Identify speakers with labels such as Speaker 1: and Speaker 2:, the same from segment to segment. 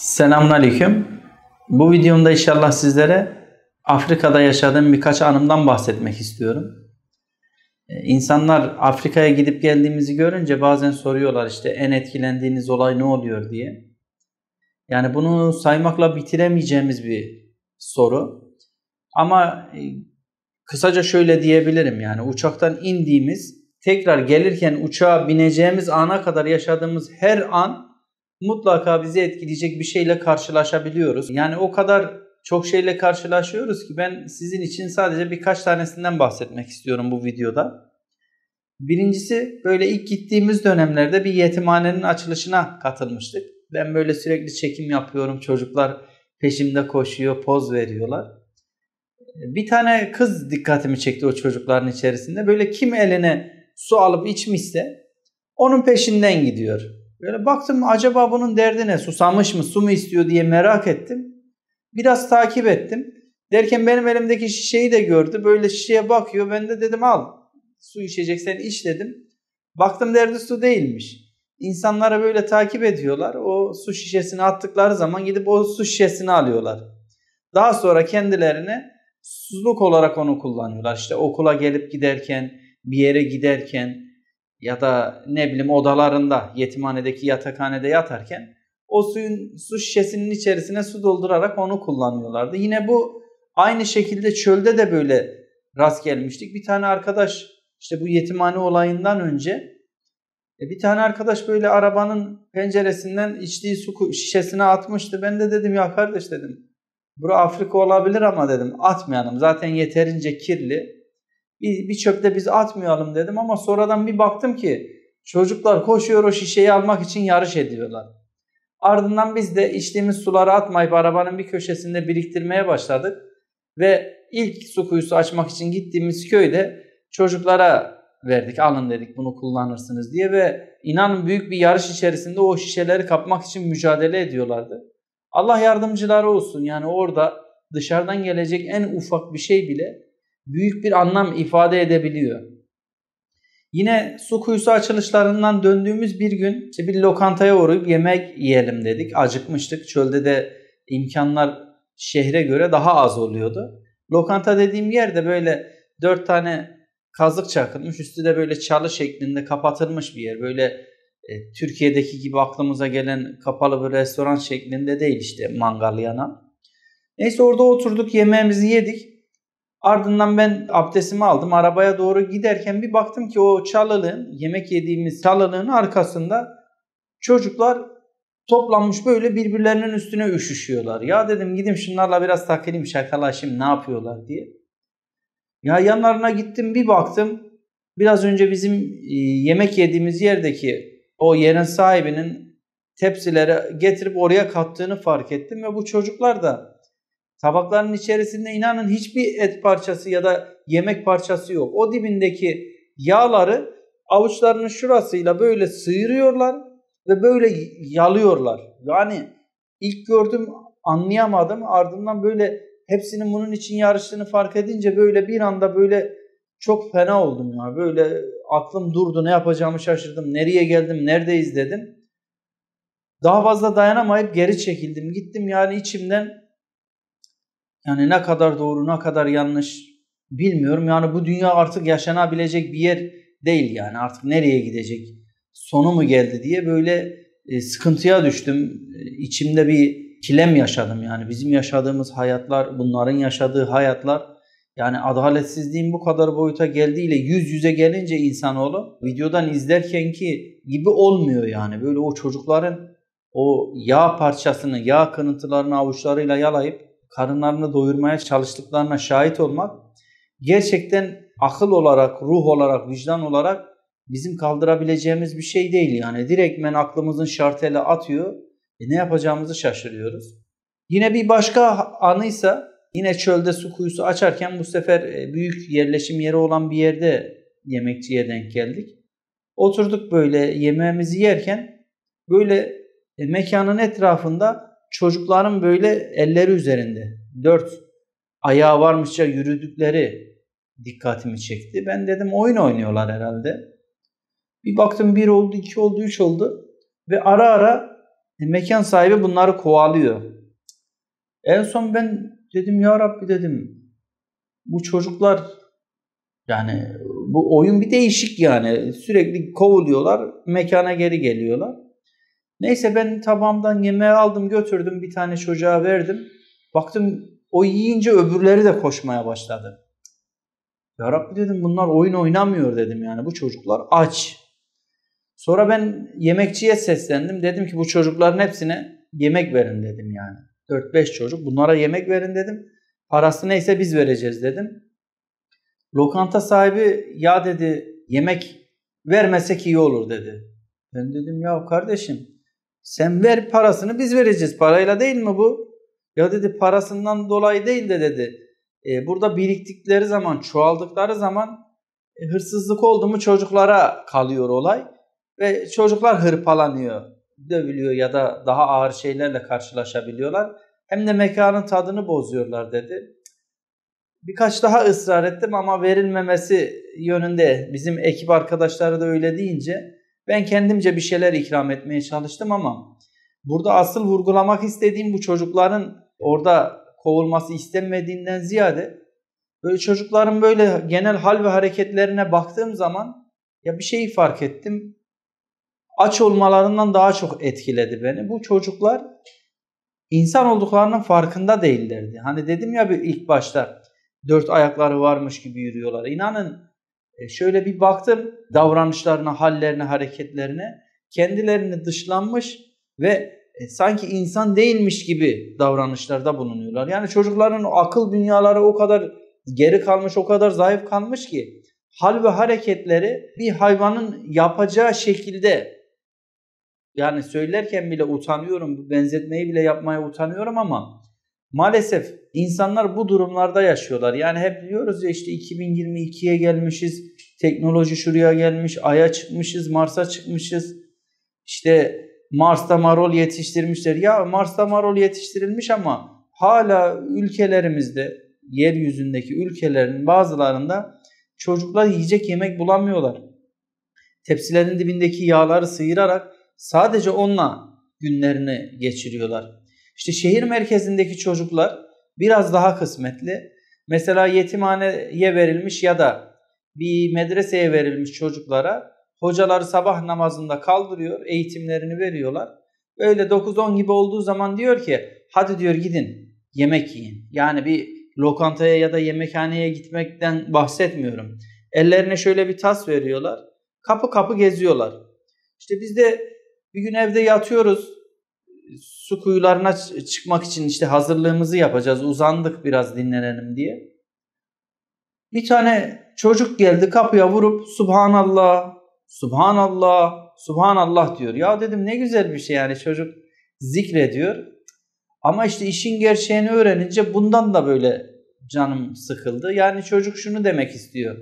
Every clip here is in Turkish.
Speaker 1: Selamünaleyküm. Bu videomda inşallah sizlere Afrika'da yaşadığım birkaç anımdan bahsetmek istiyorum. Ee, insanlar Afrika'ya gidip geldiğimizi görünce bazen soruyorlar işte en etkilendiğiniz olay ne oluyor diye. Yani bunu saymakla bitiremeyeceğimiz bir soru. Ama e, kısaca şöyle diyebilirim yani uçaktan indiğimiz tekrar gelirken uçağa bineceğimiz ana kadar yaşadığımız her an mutlaka bizi etkileyecek bir şeyle karşılaşabiliyoruz. Yani o kadar çok şeyle karşılaşıyoruz ki ben sizin için sadece birkaç tanesinden bahsetmek istiyorum bu videoda. Birincisi böyle ilk gittiğimiz dönemlerde bir yetimhanenin açılışına katılmıştık. Ben böyle sürekli çekim yapıyorum. Çocuklar peşimde koşuyor, poz veriyorlar. Bir tane kız dikkatimi çekti o çocukların içerisinde. Böyle kim eline su alıp içmişse onun peşinden gidiyor. Böyle baktım acaba bunun derdi ne? Susamış mı? Su mu istiyor diye merak ettim. Biraz takip ettim. Derken benim elimdeki şişeyi de gördü. Böyle şişeye bakıyor. Ben de dedim al. Su içeceksen iç dedim. Baktım derdi su değilmiş. İnsanlara böyle takip ediyorlar. O su şişesini attıkları zaman gidip o su şişesini alıyorlar. Daha sonra kendilerine susuzluk olarak onu kullanıyorlar. İşte okula gelip giderken, bir yere giderken, ya da ne bileyim odalarında yetimhanedeki yatakhanede yatarken o suyun su şişesinin içerisine su doldurarak onu kullanıyorlardı. Yine bu aynı şekilde çölde de böyle rast gelmiştik. Bir tane arkadaş işte bu yetimhane olayından önce e, bir tane arkadaş böyle arabanın penceresinden içtiği su şişesine atmıştı. Ben de dedim ya kardeş dedim. Bura Afrika olabilir ama dedim atmayalım. Zaten yeterince kirli bir, bir çöpte biz atmayalım dedim ama sonradan bir baktım ki çocuklar koşuyor o şişeyi almak için yarış ediyorlar. Ardından biz de içtiğimiz suları atmayıp arabanın bir köşesinde biriktirmeye başladık. Ve ilk su kuyusu açmak için gittiğimiz köyde çocuklara verdik. Alın dedik bunu kullanırsınız diye ve inanın büyük bir yarış içerisinde o şişeleri kapmak için mücadele ediyorlardı. Allah yardımcıları olsun yani orada dışarıdan gelecek en ufak bir şey bile büyük bir anlam ifade edebiliyor. Yine su kuyusu açılışlarından döndüğümüz bir gün işte bir lokantaya uğrayıp yemek yiyelim dedik. Acıkmıştık. Çölde de imkanlar şehre göre daha az oluyordu. Lokanta dediğim yerde böyle dört tane kazık çakılmış. Üstü de böyle çalı şeklinde kapatılmış bir yer. Böyle e, Türkiye'deki gibi aklımıza gelen kapalı bir restoran şeklinde değil işte mangal yanan. Neyse orada oturduk yemeğimizi yedik. Ardından ben abdestimi aldım. Arabaya doğru giderken bir baktım ki o çalılığın, yemek yediğimiz çalılığın arkasında çocuklar toplanmış böyle birbirlerinin üstüne üşüşüyorlar. Ya dedim gidim şunlarla biraz takılayım şakalaşayım ne yapıyorlar diye. Ya yanlarına gittim bir baktım. Biraz önce bizim e, yemek yediğimiz yerdeki o yerin sahibinin tepsilere getirip oraya kattığını fark ettim ve bu çocuklar da Tabakların içerisinde inanın hiçbir et parçası ya da yemek parçası yok. O dibindeki yağları avuçlarının şurasıyla böyle sıyırıyorlar ve böyle yalıyorlar. Yani ilk gördüm anlayamadım ardından böyle hepsinin bunun için yarıştığını fark edince böyle bir anda böyle çok fena oldum ya. Böyle aklım durdu ne yapacağımı şaşırdım. Nereye geldim neredeyiz dedim. Daha fazla dayanamayıp geri çekildim. Gittim yani içimden yani ne kadar doğru ne kadar yanlış bilmiyorum. Yani bu dünya artık yaşanabilecek bir yer değil yani artık nereye gidecek sonu mu geldi diye böyle e, sıkıntıya düştüm. E, içimde bir kilem yaşadım yani bizim yaşadığımız hayatlar bunların yaşadığı hayatlar yani adaletsizliğin bu kadar boyuta geldiğiyle yüz yüze gelince insanoğlu videodan izlerken ki gibi olmuyor yani. Böyle o çocukların o yağ parçasını, yağ kırıntılarını avuçlarıyla yalayıp karınlarını doyurmaya çalıştıklarına şahit olmak gerçekten akıl olarak, ruh olarak, vicdan olarak bizim kaldırabileceğimiz bir şey değil. Yani direkt men aklımızın şartıyla atıyor. E ne yapacağımızı şaşırıyoruz. Yine bir başka anıysa yine çölde su kuyusu açarken bu sefer e, büyük yerleşim yeri olan bir yerde yemekçiye denk geldik. Oturduk böyle yemeğimizi yerken böyle e, mekanın etrafında çocukların böyle elleri üzerinde dört ayağı varmışça yürüdükleri dikkatimi çekti. Ben dedim oyun oynuyorlar herhalde. Bir baktım bir oldu, iki oldu, üç oldu. Ve ara ara e, mekan sahibi bunları kovalıyor. En son ben dedim ya Rabbi dedim bu çocuklar yani bu oyun bir değişik yani sürekli kovuluyorlar mekana geri geliyorlar. Neyse ben tabağımdan yemeği aldım götürdüm bir tane çocuğa verdim. Baktım o yiyince öbürleri de koşmaya başladı. Ya Rabbi dedim bunlar oyun oynamıyor dedim yani bu çocuklar aç. Sonra ben yemekçiye seslendim. Dedim ki bu çocukların hepsine yemek verin dedim yani. 4-5 çocuk bunlara yemek verin dedim. Parası neyse biz vereceğiz dedim. Lokanta sahibi ya dedi yemek vermesek iyi olur dedi. Ben dedim ya kardeşim sen ver parasını biz vereceğiz. Parayla değil mi bu? Ya dedi parasından dolayı değil de dedi. E, burada biriktikleri zaman, çoğaldıkları zaman e, hırsızlık oldu mu çocuklara kalıyor olay. Ve çocuklar hırpalanıyor, dövülüyor ya da daha ağır şeylerle karşılaşabiliyorlar. Hem de mekanın tadını bozuyorlar dedi. Birkaç daha ısrar ettim ama verilmemesi yönünde bizim ekip arkadaşları da öyle deyince ben kendimce bir şeyler ikram etmeye çalıştım ama burada asıl vurgulamak istediğim bu çocukların orada kovulması istenmediğinden ziyade böyle çocukların böyle genel hal ve hareketlerine baktığım zaman ya bir şeyi fark ettim. Aç olmalarından daha çok etkiledi beni. Bu çocuklar insan olduklarının farkında değillerdi. Hani dedim ya bir ilk başta dört ayakları varmış gibi yürüyorlar. İnanın e, şöyle bir baktım davranışlarına, hallerine, hareketlerine. Kendilerini dışlanmış ve e, sanki insan değilmiş gibi davranışlarda bulunuyorlar. Yani çocukların akıl dünyaları o kadar geri kalmış, o kadar zayıf kalmış ki hal ve hareketleri bir hayvanın yapacağı şekilde yani söylerken bile utanıyorum, bu benzetmeyi bile yapmaya utanıyorum ama Maalesef insanlar bu durumlarda yaşıyorlar. Yani hep diyoruz ya işte 2022'ye gelmişiz, teknoloji şuraya gelmiş, Ay'a çıkmışız, Mars'a çıkmışız. İşte Mars'ta marol yetiştirmişler. Ya Mars'ta marol yetiştirilmiş ama hala ülkelerimizde, yeryüzündeki ülkelerin bazılarında çocuklar yiyecek yemek bulamıyorlar. Tepsilerin dibindeki yağları sıyırarak sadece onunla günlerini geçiriyorlar. İşte şehir merkezindeki çocuklar biraz daha kısmetli. Mesela yetimhaneye verilmiş ya da bir medreseye verilmiş çocuklara hocalar sabah namazında kaldırıyor, eğitimlerini veriyorlar. Böyle 9-10 gibi olduğu zaman diyor ki hadi diyor gidin yemek yiyin. Yani bir lokantaya ya da yemekhaneye gitmekten bahsetmiyorum. Ellerine şöyle bir tas veriyorlar. Kapı kapı geziyorlar. İşte biz de bir gün evde yatıyoruz su kuyularına çıkmak için işte hazırlığımızı yapacağız. Uzandık biraz dinlenelim diye. Bir tane çocuk geldi kapıya vurup Subhanallah, Subhanallah, Subhanallah diyor. Ya dedim ne güzel bir şey yani çocuk zikrediyor. Ama işte işin gerçeğini öğrenince bundan da böyle canım sıkıldı. Yani çocuk şunu demek istiyor.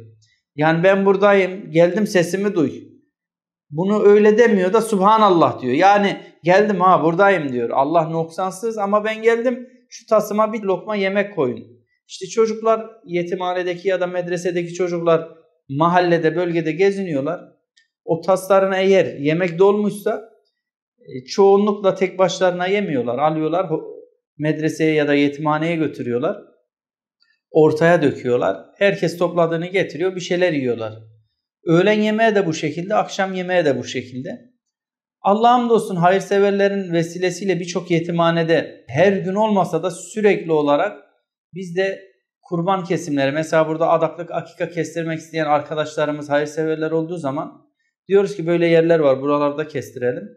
Speaker 1: Yani ben buradayım, geldim sesimi duy. Bunu öyle demiyor da subhanallah diyor. Yani geldim ha buradayım diyor. Allah noksansız ama ben geldim şu tasıma bir lokma yemek koyun. İşte çocuklar yetimhanedeki ya da medresedeki çocuklar mahallede bölgede geziniyorlar. O taslarına eğer yemek dolmuşsa e, çoğunlukla tek başlarına yemiyorlar. Alıyorlar medreseye ya da yetimhaneye götürüyorlar. Ortaya döküyorlar. Herkes topladığını getiriyor bir şeyler yiyorlar. Öğlen yemeğe de bu şekilde, akşam yemeğe de bu şekilde. Allah'ım hamdolsun hayırseverlerin vesilesiyle birçok yetimhanede her gün olmasa da sürekli olarak biz de kurban kesimleri mesela burada adaklık akika kestirmek isteyen arkadaşlarımız hayırseverler olduğu zaman diyoruz ki böyle yerler var buralarda kestirelim.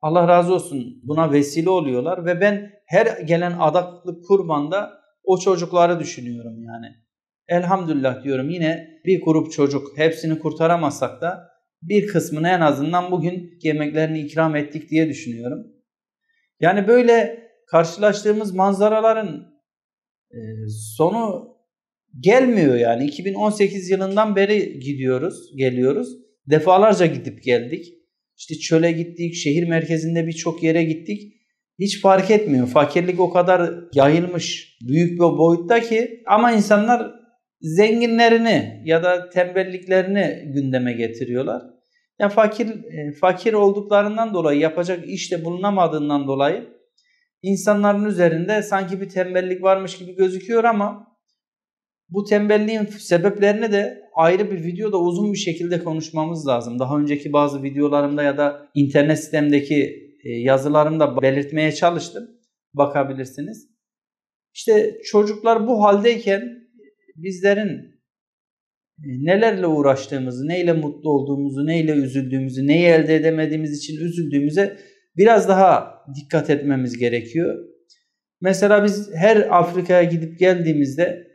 Speaker 1: Allah razı olsun buna vesile oluyorlar ve ben her gelen adaklık kurbanda o çocukları düşünüyorum yani elhamdülillah diyorum yine bir grup çocuk hepsini kurtaramazsak da bir kısmını en azından bugün yemeklerini ikram ettik diye düşünüyorum. Yani böyle karşılaştığımız manzaraların e, sonu gelmiyor yani. 2018 yılından beri gidiyoruz, geliyoruz. Defalarca gidip geldik. İşte çöle gittik, şehir merkezinde birçok yere gittik. Hiç fark etmiyor. Fakirlik o kadar yayılmış, büyük bir boyutta ki ama insanlar zenginlerini ya da tembelliklerini gündeme getiriyorlar. Ya fakir e, fakir olduklarından dolayı yapacak işte bulunamadığından dolayı insanların üzerinde sanki bir tembellik varmış gibi gözüküyor ama bu tembelliğin sebeplerini de ayrı bir videoda uzun bir şekilde konuşmamız lazım. Daha önceki bazı videolarımda ya da internet sistemdeki e, yazılarımda belirtmeye çalıştım. Bakabilirsiniz. İşte çocuklar bu haldeyken bizlerin e, nelerle uğraştığımızı, neyle mutlu olduğumuzu, neyle üzüldüğümüzü, neyi elde edemediğimiz için üzüldüğümüze biraz daha dikkat etmemiz gerekiyor. Mesela biz her Afrika'ya gidip geldiğimizde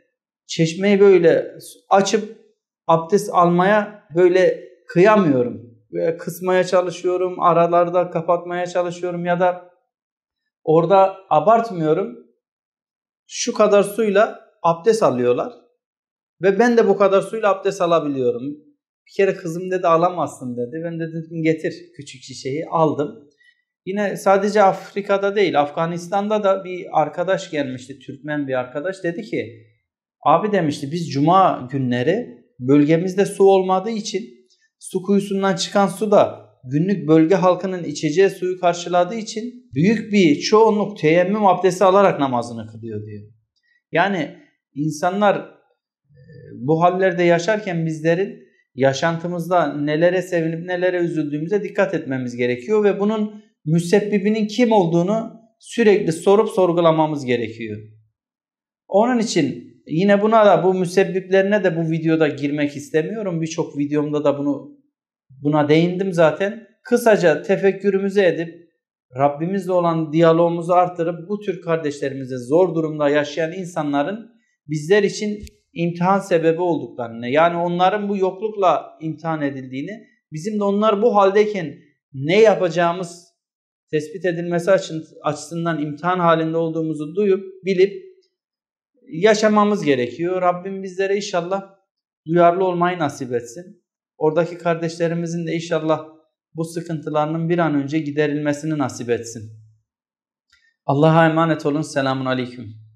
Speaker 1: çeşmeyi böyle açıp abdest almaya böyle kıyamıyorum. Böyle kısmaya çalışıyorum, aralarda kapatmaya çalışıyorum ya da orada abartmıyorum. Şu kadar suyla abdest alıyorlar. Ve ben de bu kadar suyla abdest alabiliyorum. Bir kere kızım dedi alamazsın dedi. Ben de dedim getir küçük şişeyi aldım. Yine sadece Afrika'da değil Afganistan'da da bir arkadaş gelmişti. Türkmen bir arkadaş dedi ki abi demişti biz cuma günleri bölgemizde su olmadığı için su kuyusundan çıkan su da günlük bölge halkının içeceği suyu karşıladığı için büyük bir çoğunluk teyemmüm abdesti alarak namazını kılıyor diyor. Yani insanlar bu hallerde yaşarken bizlerin yaşantımızda nelere sevinip nelere üzüldüğümüze dikkat etmemiz gerekiyor ve bunun müsebbibinin kim olduğunu sürekli sorup sorgulamamız gerekiyor. Onun için yine buna da bu müsebbiplerine de bu videoda girmek istemiyorum. Birçok videomda da bunu buna değindim zaten. Kısaca tefekkürümüzü edip Rabbimizle olan diyalogumuzu artırıp bu tür kardeşlerimize zor durumda yaşayan insanların bizler için imtihan sebebi olduklarını yani onların bu yoklukla imtihan edildiğini bizim de onlar bu haldeyken ne yapacağımız tespit edilmesi açısından imtihan halinde olduğumuzu duyup bilip yaşamamız gerekiyor. Rabbim bizlere inşallah duyarlı olmayı nasip etsin. Oradaki kardeşlerimizin de inşallah bu sıkıntılarının bir an önce giderilmesini nasip etsin. Allah'a emanet olun. Selamun Aleyküm.